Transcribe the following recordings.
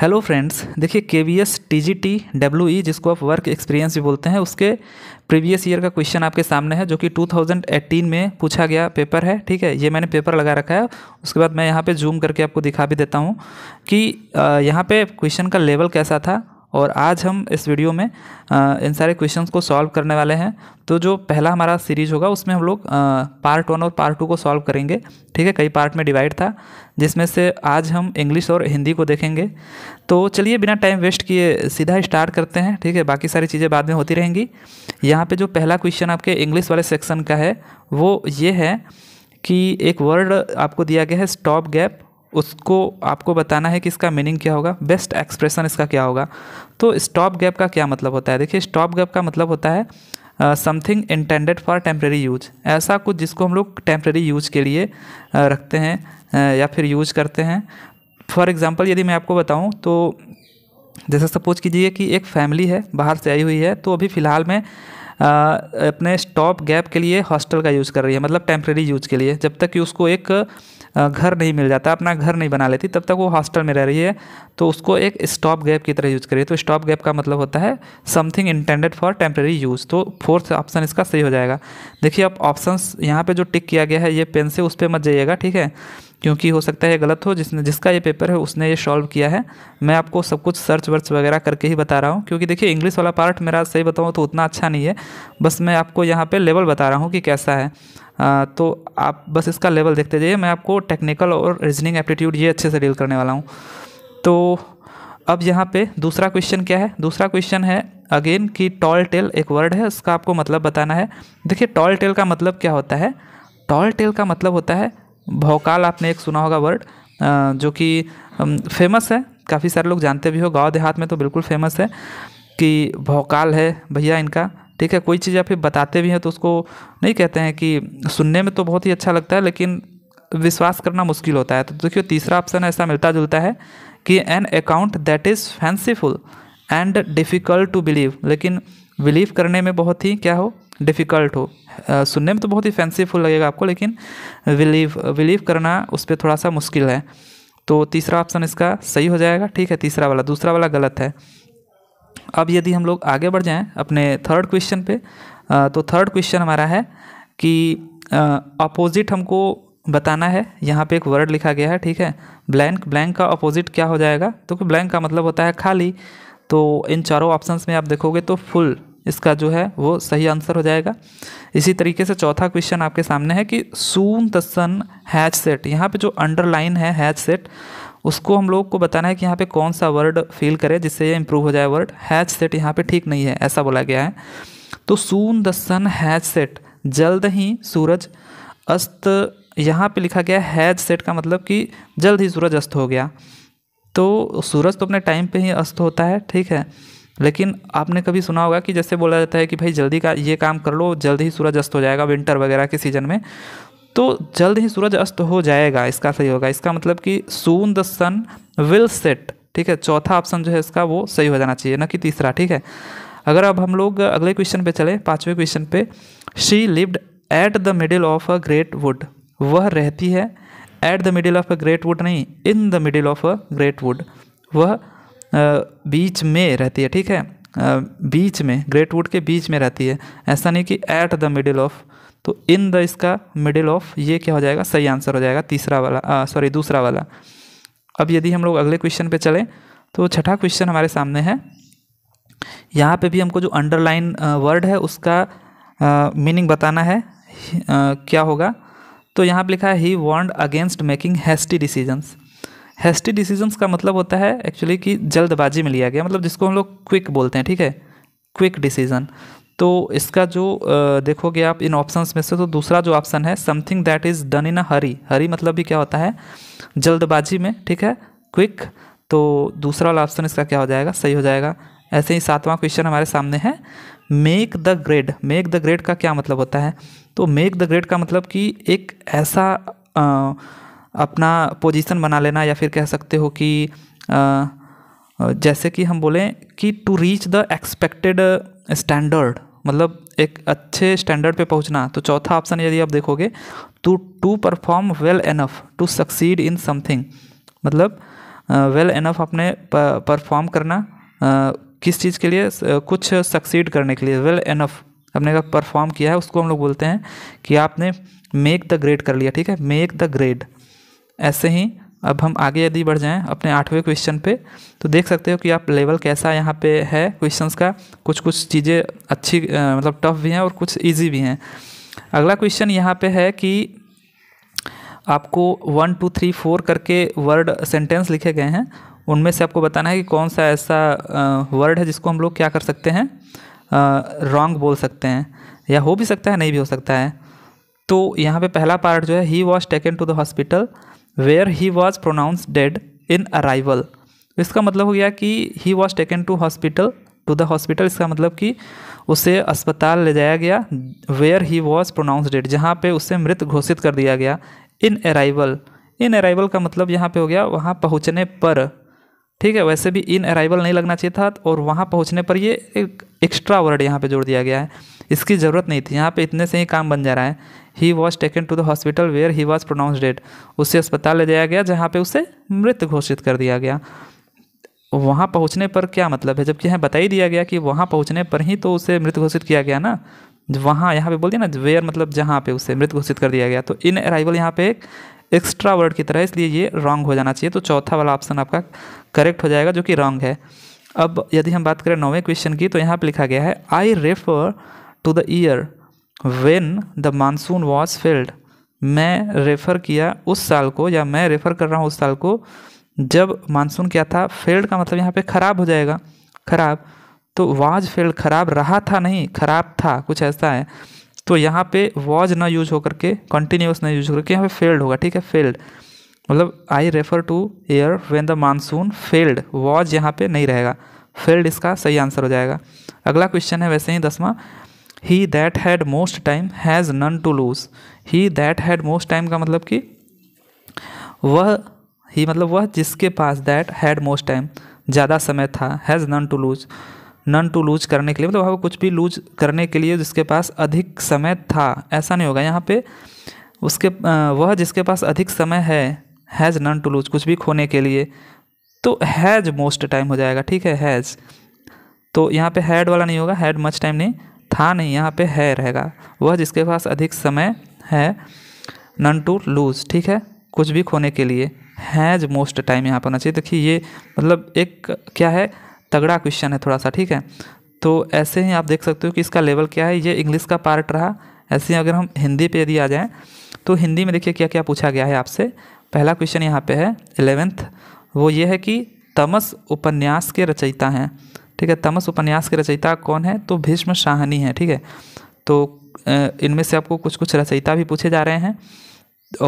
hello friends देखिए K V S T G T W E जिसको आप work experience भी बोलते हैं उसके प्रीवियस ईयर का क्वेश्चन आपके सामने है जो कि 2018 में पूछा गया पेपर है ठीक है ये मैंने पेपर लगा रखा है उसके बाद मैं यहाँ पे जूम करके आपको दिखा भी देता हूँ कि यहाँ पे क्वेश्चन का लेवल कैसा था और आज हम इस वीडियो में इन सारे क्वेश्चंस को सॉल्व करने वाले हैं तो जो पहला हमारा सीरीज होगा उसमें हम लोग पार्ट वन और पार्ट टू को सॉल्व करेंगे ठीक है कई पार्ट में डिवाइड था जिसमें से आज हम इंग्लिश और हिंदी को देखेंगे तो चलिए बिना टाइम वेस्ट किए सीधा स्टार्ट करते हैं ठीक है बाकी सारी चीज़ें बाद में होती रहेंगी यहाँ पर जो पहला क्वेश्चन आपके इंग्लिश वाले सेक्शन का है वो ये है कि एक वर्ड आपको दिया गया है स्टॉप गैप उसको आपको बताना है कि इसका मीनिंग क्या होगा बेस्ट एक्सप्रेशन इसका क्या होगा तो स्टॉप गैप का क्या मतलब होता है देखिए स्टॉप गैप का मतलब होता है something intended for temporary use ऐसा कुछ जिसको हम लोग टेम्प्रेरी यूज के लिए uh, रखते हैं uh, या फिर यूज करते हैं फॉर एग्ज़ाम्पल यदि मैं आपको बताऊँ तो जैसे सपोज कीजिए कि एक फैमिली है बाहर से आई हुई है तो अभी फ़िलहाल में अपने स्टॉप गैप के लिए हॉस्टल का यूज़ कर रही है मतलब टेम्प्रेरी यूज़ के लिए जब तक कि उसको एक घर नहीं मिल जाता अपना घर नहीं बना लेती तब तक वो हॉस्टल में रह रही है तो उसको एक स्टॉप गैप की तरह यूज़ करिए तो स्टॉप गैप का मतलब होता है something intended for temporary use तो फोर्थ ऑप्शन इसका सही हो जाएगा देखिए अब ऑप्शंस यहाँ पे जो टिक किया गया है ये पेन से उस पर मत जाइएगा ठीक है क्योंकि हो सकता है गलत हो जिसने जिसका ये पेपर है उसने ये सॉल्व किया है मैं आपको सब कुछ सर्च वर्च वगैरह करके ही बता रहा हूँ क्योंकि देखिए इंग्लिश वाला पार्ट मेरा सही बताऊँ तो उतना अच्छा नहीं है बस मैं आपको यहाँ पर लेवल बता रहा हूँ कि कैसा है आ, तो आप बस इसका लेवल देखते जाइए मैं आपको टेक्निकल और रीजनिंग एप्टीट्यूड ये अच्छे से डील करने वाला हूँ तो अब यहाँ पे दूसरा क्वेश्चन क्या है दूसरा क्वेश्चन है अगेन कि टॉल टेल एक वर्ड है उसका आपको मतलब बताना है देखिए टॉल टेल का मतलब क्या होता है टॉल टेल का मतलब होता है भौकाल आपने एक सुना होगा वर्ड जो कि फेमस है काफ़ी सारे लोग जानते भी हो गांव देहात में तो बिल्कुल फेमस है कि भौकाल है भैया इनका ठीक है कोई चीज़ या फिर बताते भी हैं तो उसको नहीं कहते हैं कि सुनने में तो बहुत ही अच्छा लगता है लेकिन विश्वास करना मुश्किल होता है तो देखिए तीसरा ऑप्शन ऐसा मिलता जुलता है कि an account that is fanciful and difficult to believe लेकिन बिलीव करने में बहुत ही क्या हो डिफ़िकल्ट हो आ, सुनने में तो बहुत ही फैंसीफुल लगेगा आपको लेकिन बिलीव बिलीव करना उस पर थोड़ा सा मुश्किल है तो तीसरा ऑप्शन इसका सही हो जाएगा ठीक है तीसरा वाला दूसरा वाला गलत है अब यदि हम लोग आगे बढ़ जाएं अपने थर्ड क्वेश्चन पे आ, तो थर्ड क्वेश्चन हमारा है कि अपोजिट हमको बताना है यहाँ पे एक वर्ड लिखा गया है ठीक है ब्लैंक ब्लैंक का अपोजिट क्या हो जाएगा तो ब्लैंक का मतलब होता है खाली तो इन चारों ऑप्शंस में आप देखोगे तो फुल इसका जो है वो सही आंसर हो जाएगा इसी तरीके से चौथा क्वेश्चन आपके सामने है कि soon the sun has set यहाँ पे जो अंडरलाइन है हैच सेट उसको हम लोग को बताना है कि यहाँ पे कौन सा वर्ड फील करे जिससे ये इम्प्रूव हो जाए वर्ड हैच सेट यहाँ पे ठीक नहीं है ऐसा बोला गया है तो soon the sun has set जल्द ही सूरज अस्त यहाँ पर लिखा गया हैज सेट का मतलब कि जल्द ही सूरज अस्त हो गया तो सूरज तो अपने टाइम पर ही अस्त होता है ठीक है लेकिन आपने कभी सुना होगा कि जैसे बोला जाता है कि भाई जल्दी का ये काम कर लो जल्द ही सूरज अस्त हो जाएगा विंटर वगैरह के सीज़न में तो जल्द ही सूरज अस्त हो जाएगा इसका सही होगा इसका मतलब कि soon the sun will set ठीक है चौथा ऑप्शन जो है इसका वो सही हो जाना चाहिए ना कि तीसरा ठीक है अगर अब हम लोग अगले क्वेश्चन पे चले पाँचवें क्वेश्चन पे she lived at the middle of a great wood वह रहती है at the middle of a great wood नहीं in the middle of a great wood वह बीच में रहती है ठीक है बीच में ग्रेट वुड के बीच में रहती है ऐसा नहीं कि एट द मिडिल ऑफ तो इन द इसका मिडिल ऑफ ये क्या हो जाएगा सही आंसर हो जाएगा तीसरा वाला सॉरी दूसरा वाला अब यदि हम लोग अगले क्वेश्चन पे चलें तो छठा क्वेश्चन हमारे सामने है यहाँ पे भी हमको जो अंडरलाइन वर्ड है उसका मीनिंग बताना है आ, क्या होगा तो यहाँ पर लिखा है he warned against making hasty decisions hasty decisions का मतलब होता है एक्चुअली कि जल्दबाजी में लिया गया मतलब जिसको हम लोग क्विक बोलते हैं ठीक है क्विक डिसीजन तो इसका जो देखोगे आप इन ऑप्शंस में से तो दूसरा जो ऑप्शन है something that is done in a hurry hurry मतलब भी क्या होता है जल्दबाजी में ठीक है क्विक तो दूसरा वाला ऑप्शन इसका क्या हो जाएगा सही हो जाएगा ऐसे ही सातवां क्वेश्चन हमारे सामने है make the grade make the grade का क्या मतलब होता है तो मेक द ग्रेड का मतलब कि एक ऐसा आ, अपना पोजीशन बना लेना या फिर कह सकते हो कि आ, जैसे कि हम बोलें कि to reach the expected standard मतलब एक अच्छे स्टैंडर्ड पे पहुंचना तो चौथा ऑप्शन यदि आप देखोगे to to perform well enough to succeed in something मतलब वेल एनफ अपने परफॉर्म करना uh, किस चीज़ के लिए uh, कुछ सक्सीड करने के लिए वेल एनफ हमने का परफॉर्म किया है उसको हम लोग बोलते हैं कि आपने मेक द ग्रेड कर लिया ठीक है मेक द ग्रेड ऐसे ही अब हम आगे यदि बढ़ जाएं अपने आठवें क्वेश्चन पे तो देख सकते हो कि आप लेवल कैसा यहाँ पे है क्वेश्चंस का कुछ कुछ चीज़ें अच्छी आ, मतलब टफ भी हैं और कुछ इजी भी हैं अगला क्वेश्चन यहाँ पे है कि आपको वन टू थ्री फोर करके वर्ड सेंटेंस लिखे गए हैं उनमें से आपको बताना है कि कौन सा ऐसा वर्ड है जिसको हम लोग क्या कर सकते हैं रॉन्ग बोल सकते हैं या हो भी सकता है नहीं भी हो सकता है तो यहाँ पर पहला पार्ट जो है he was taken to the hospital where he was pronounce dead in arrival इसका मतलब हो गया कि he was taken to hospital to the hospital इसका मतलब कि उसे अस्पताल ले जाया गया where he was pronounce dead जहाँ पे उसे मृत घोषित कर दिया गया इन अराइवल इन अराइवल का मतलब यहाँ पे हो गया वहाँ पहुँचने पर ठीक है वैसे भी इन अराइवल नहीं लगना चाहिए था और वहाँ पहुँचने पर ये एक एक्स्ट्रा वर्ड यहाँ पे जोड़ दिया गया है इसकी ज़रूरत नहीं थी यहाँ पे इतने से ही काम बन जा रहा है he was taken to the hospital where he was pronounce dead उसे अस्पताल ले जाया गया जहाँ पे उसे मृत घोषित कर दिया गया वहाँ पहुँचने पर क्या मतलब है जबकि यहाँ बता ही दिया गया कि वहाँ पहुँचने पर ही तो उसे मृत घोषित किया गया ना वहाँ यहाँ पे बोल दिया ना वेयर मतलब जहाँ पे उसे मृत घोषित कर दिया गया तो इन अराइवल यहाँ पे एक एक्स्ट्रा वर्ड की तरह इसलिए ये रॉन्ग हो जाना चाहिए तो चौथा वाला ऑप्शन आपका करेक्ट हो जाएगा जो कि रॉन्ग है अब यदि हम बात करें नौवें क्वेश्चन की तो यहाँ पर लिखा गया है I refer to the year when the monsoon was failed मैं रेफ़र किया उस साल को या मैं रेफ़र कर रहा हूँ उस साल को जब मानसून क्या था फेल्ड का मतलब यहाँ पे ख़राब हो जाएगा ख़राब तो वाज फेल्ड ख़राब रहा था नहीं ख़राब था कुछ ऐसा है तो यहाँ पे वॉज ना यूज होकर के कंटिन्यूस ना यूज होकर के यहाँ पे फेल्ड होगा ठीक है फेल्ड मतलब I refer to year when the monsoon failed was यहाँ पे नहीं रहेगा फेल्ड इसका सही आंसर हो जाएगा अगला क्वेश्चन है वैसे ही दसवां he that had most time has none to lose he that had most time का मतलब कि वह ही मतलब वह जिसके पास दैट हैड मोस्ट टाइम ज़्यादा समय था has none to lose none to lose करने के लिए मतलब वहाँ कुछ भी लूज करने के लिए जिसके पास अधिक समय था ऐसा नहीं होगा यहाँ पे उसके वह जिसके पास अधिक समय है हैज़ नन टू लूज कुछ भी खोने के लिए तो हैज़ मोस्ट टाइम हो जाएगा ठीक है हैज़ तो यहाँ पे हैड वाला नहीं होगा हैड मच टाइम नहीं था नहीं यहाँ पे है रहेगा वह जिसके पास अधिक समय है नन टू लूज ठीक है कुछ भी खोने के लिए हैज़ मोस्ट टाइम यहाँ पर होना चाहिए देखिए ये मतलब एक क्या है तगड़ा क्वेश्चन है थोड़ा सा ठीक है तो ऐसे ही आप देख सकते हो कि इसका लेवल क्या है ये इंग्लिश का पार्ट रहा ऐसे ही अगर हम हिंदी पे यदि आ जाएँ तो हिंदी में देखिए क्या क्या पूछा गया है आपसे पहला क्वेश्चन यहाँ पे है एलेवेंथ वो ये है कि तमस उपन्यास के रचयिता हैं ठीक है तमस उपन्यास के रचयिता कौन है तो भीष्म साहनी है ठीक है तो इनमें से आपको कुछ कुछ रचयिता भी पूछे जा रहे हैं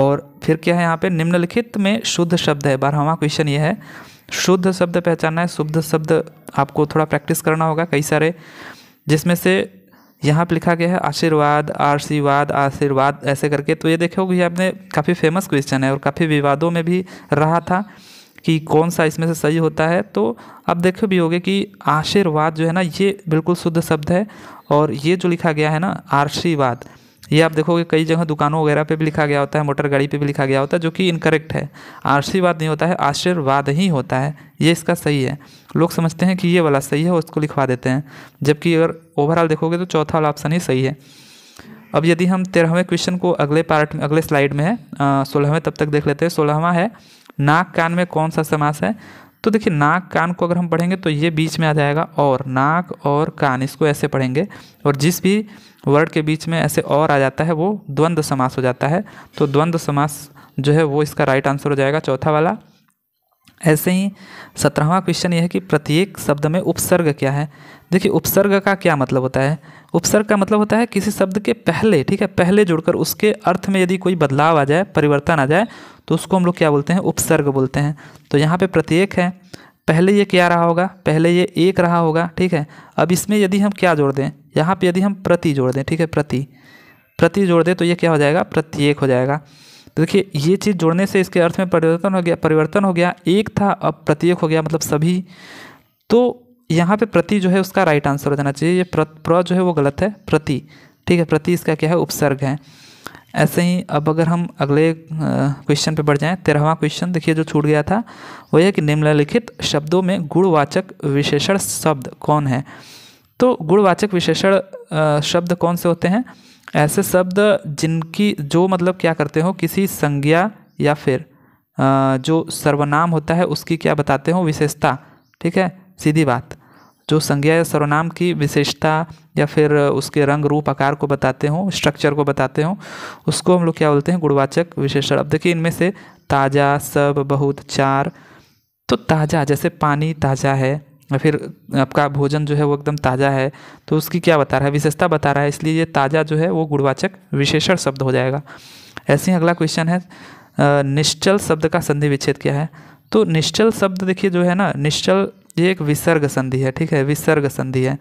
और फिर क्या है यहाँ पे निम्नलिखित में शुद्ध शब्द है बारहवा क्वेश्चन ये है शुद्ध शब्द पहचानना है शुद्ध शब्द आपको थोड़ा प्रैक्टिस करना होगा कई सारे जिसमें से यहाँ पर लिखा गया है आशीर्वाद आशीर्वाद आशीर्वाद ऐसे करके तो ये देखे होगी आपने काफ़ी फेमस क्वेश्चन है और काफ़ी विवादों में भी रहा था कि कौन सा इसमें से सही होता है तो आप देखे भी होगे कि आशीर्वाद जो है ना ये बिल्कुल शुद्ध शब्द है और ये जो लिखा गया है ना आशीर्वाद ये आप देखोगे कई जगह दुकानों वगैरह पे भी लिखा गया होता है मोटर गाड़ी पे भी लिखा गया होता है जो कि इनकरेक्ट है आशीर्वाद नहीं होता है आशीर्वाद ही होता है ये इसका सही है लोग समझते हैं कि ये वाला सही है उसको लिखवा देते हैं जबकि अगर ओवरऑल देखोगे तो चौथा वाला ऑप्शन ही सही है अब यदि हम तेरहवें क्वेश्चन को अगले पार्ट में अगले स्लाइड में है सोलहवें तब तक देख लेते हैं सोलहवा है नाक कान में कौन सा समास है तो देखिए नाक कान को अगर हम पढ़ेंगे तो ये बीच में आ जाएगा और नाक और कान इसको ऐसे पढ़ेंगे और जिस भी वर्ड के बीच में ऐसे और आ जाता है वो द्वंद्व समास हो जाता है तो द्वंद्व समास जो है वो इसका राइट आंसर हो जाएगा चौथा वाला ऐसे ही सत्रहवा क्वेश्चन यह है कि प्रत्येक शब्द में उपसर्ग क्या है देखिए उपसर्ग का क्या मतलब होता है उपसर्ग का मतलब होता है किसी शब्द के पहले ठीक है पहले जुड़कर उसके अर्थ में यदि कोई बदलाव आ जाए परिवर्तन आ जाए तो उसको हम लोग क्या बोलते हैं उपसर्ग बोलते हैं तो यहाँ पे प्रत्येक है पहले ये क्या रहा होगा पहले ये एक रहा होगा ठीक है अब इसमें यदि हम क्या जोड़ दें यहाँ पे यदि हम प्रति जोड़ दें ठीक है प्रति प्रति जोड़ दें तो ये क्या हो जाएगा प्रत्येक हो जाएगा तो देखिए ये चीज़ जोड़ने से इसके अर्थ में परिवर्तन हो गया परिवर्तन हो गया एक था अब प्रत्येक हो गया मतलब सभी तो यहाँ पे प्रति जो है उसका राइट आंसर हो जाना चाहिए ये प्र, प्र जो है वो गलत है प्रति ठीक है प्रति इसका क्या है उपसर्ग है ऐसे ही अब अगर हम अगले क्वेश्चन पे बढ़ जाएं तेरहवा क्वेश्चन देखिए जो छूट गया था वो ये कि निम्नलिखित शब्दों में गुणवाचक विशेषण शब्द कौन है तो गुणवाचक विशेषण शब्द कौन से होते हैं ऐसे शब्द जिनकी जो मतलब क्या करते हो किसी संज्ञा या फिर जो सर्वनाम होता है उसकी क्या बताते हो विशेषता ठीक है सीधी बात जो संज्ञा या सर्वनाम की विशेषता या फिर उसके रंग रूप आकार को बताते हों स्ट्रक्चर को बताते हों उसको हम लोग क्या बोलते हैं गुणवाचक विशेषण अब देखिए इनमें से ताज़ा सब बहुत चार तो ताज़ा जैसे पानी ताज़ा है या फिर आपका भोजन जो है वो एकदम ताज़ा है तो उसकी क्या बता रहा है विशेषता बता रहा है इसलिए ये ताज़ा जो है वो गुणवाचक विशेषण शब्द हो जाएगा ऐसे ही अगला क्वेश्चन है निश्चल शब्द का संधि विच्छेद क्या है तो निश्चल शब्द देखिए जो है ना निश्चल ये एक विसर्ग संधि है ठीक है विसर्ग संधि है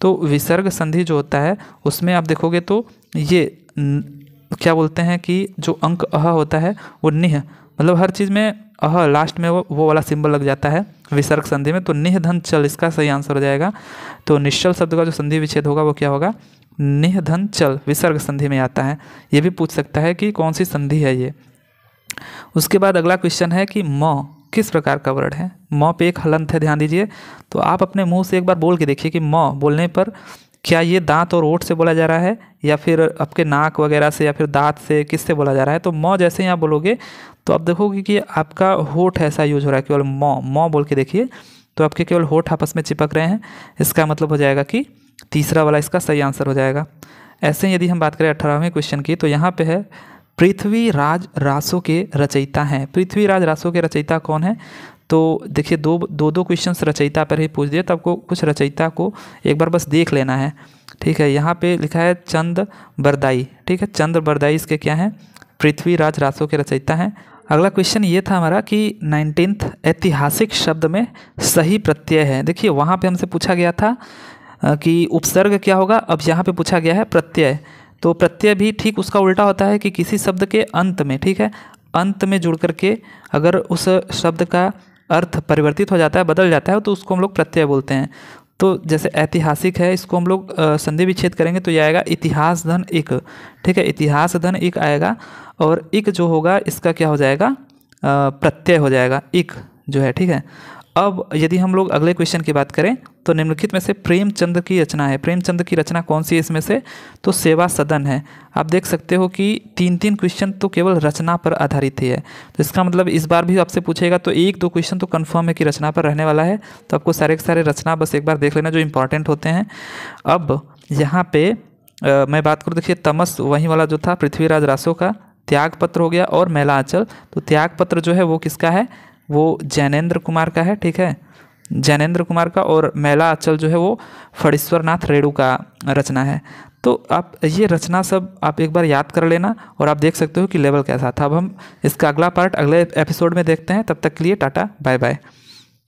तो विसर्ग संधि जो होता है उसमें आप देखोगे तो ये क्या बोलते हैं कि जो अंक अह होता है वो निह मतलब हर चीज़ में अह लास्ट में वो वो वाला सिंबल लग जाता है विसर्ग संधि में तो धन चल इसका सही आंसर हो जाएगा तो निश्चल शब्द का जो संधि विच्छेद होगा वो क्या होगा धन चल विसर्ग संधि में आता है ये भी पूछ सकता है कि कौन सी संधि है ये उसके बाद अगला क्वेश्चन है कि म किस प्रकार का वर्ड है म पे एक हलंत है ध्यान दीजिए तो आप अपने मुंह से एक बार बोल के देखिए कि म बोलने पर क्या ये दांत और ओठ से बोला जा रहा है या फिर आपके नाक वगैरह से या फिर दांत से किससे बोला जा रहा है तो म जैसे ही आप बोलोगे तो आप देखोगे कि आपका होठ ऐसा यूज हो रहा है केवल म म बोल के देखिए तो आपके केवल होठ आपस में चिपक रहे हैं इसका मतलब हो जाएगा कि तीसरा वाला इसका सही आंसर हो जाएगा ऐसे ही यदि हम बात करें अठारहवें क्वेश्चन की तो यहाँ पर है पृथ्वीराज रासो के रचयिता हैं पृथ्वीराज रासो के रचयिता कौन है तो देखिए दो दो दो क्वेश्चन रचयिता पर ही पूछ दिए तो आपको कुछ रचयिता को एक बार बस देख लेना है ठीक है यहाँ पे लिखा है चंद बरदाई ठीक है चंद बरदाई इसके क्या हैं पृथ्वीराज रासो के रचयिता हैं अगला क्वेश्चन ये था हमारा कि नाइनटीन्थ ऐतिहासिक शब्द में सही प्रत्यय है देखिए वहाँ पर हमसे पूछा गया था कि उपसर्ग क्या होगा अब यहाँ पर पूछा गया है प्रत्यय तो प्रत्यय भी ठीक उसका उल्टा होता है कि किसी शब्द के अंत में ठीक है अंत में जुड़ करके अगर उस शब्द का अर्थ परिवर्तित हो जाता है बदल जाता है तो उसको हम लोग प्रत्यय बोलते हैं तो जैसे ऐतिहासिक है इसको हम लोग संधि विच्छेद करेंगे तो ये आएगा इतिहास धन एक ठीक है इतिहास धन एक आएगा और एक जो होगा इसका क्या हो जाएगा प्रत्यय हो जाएगा एक जो है ठीक है अब यदि हम लोग अगले क्वेश्चन की बात करें तो निम्नलिखित में से प्रेमचंद की रचना है प्रेमचंद की रचना कौन सी है इसमें से तो सेवा सदन है आप देख सकते हो कि तीन तीन क्वेश्चन तो केवल रचना पर आधारित ही है तो इसका मतलब इस बार भी आपसे पूछेगा तो एक दो क्वेश्चन तो कन्फर्म है कि रचना पर रहने वाला है तो आपको सारे के सारे रचना बस एक बार देख लेना जो इम्पोर्टेंट होते हैं अब यहाँ पे मैं बात करूँ देखिए तमस वहीं वाला जो था पृथ्वीराज रासो का त्यागपत्र हो गया और मेलांचल तो त्यागपत्र जो है वो किसका है वो जैनेन्द्र कुमार का है ठीक है जैनेन्द्र कुमार का और मेला आंचल जो है वो फणीश्वर नाथ रेणु का रचना है तो आप ये रचना सब आप एक बार याद कर लेना और आप देख सकते हो कि लेवल कैसा था अब हम इसका अगला पार्ट अगले एपिसोड में देखते हैं तब तक के लिए टाटा बाय बाय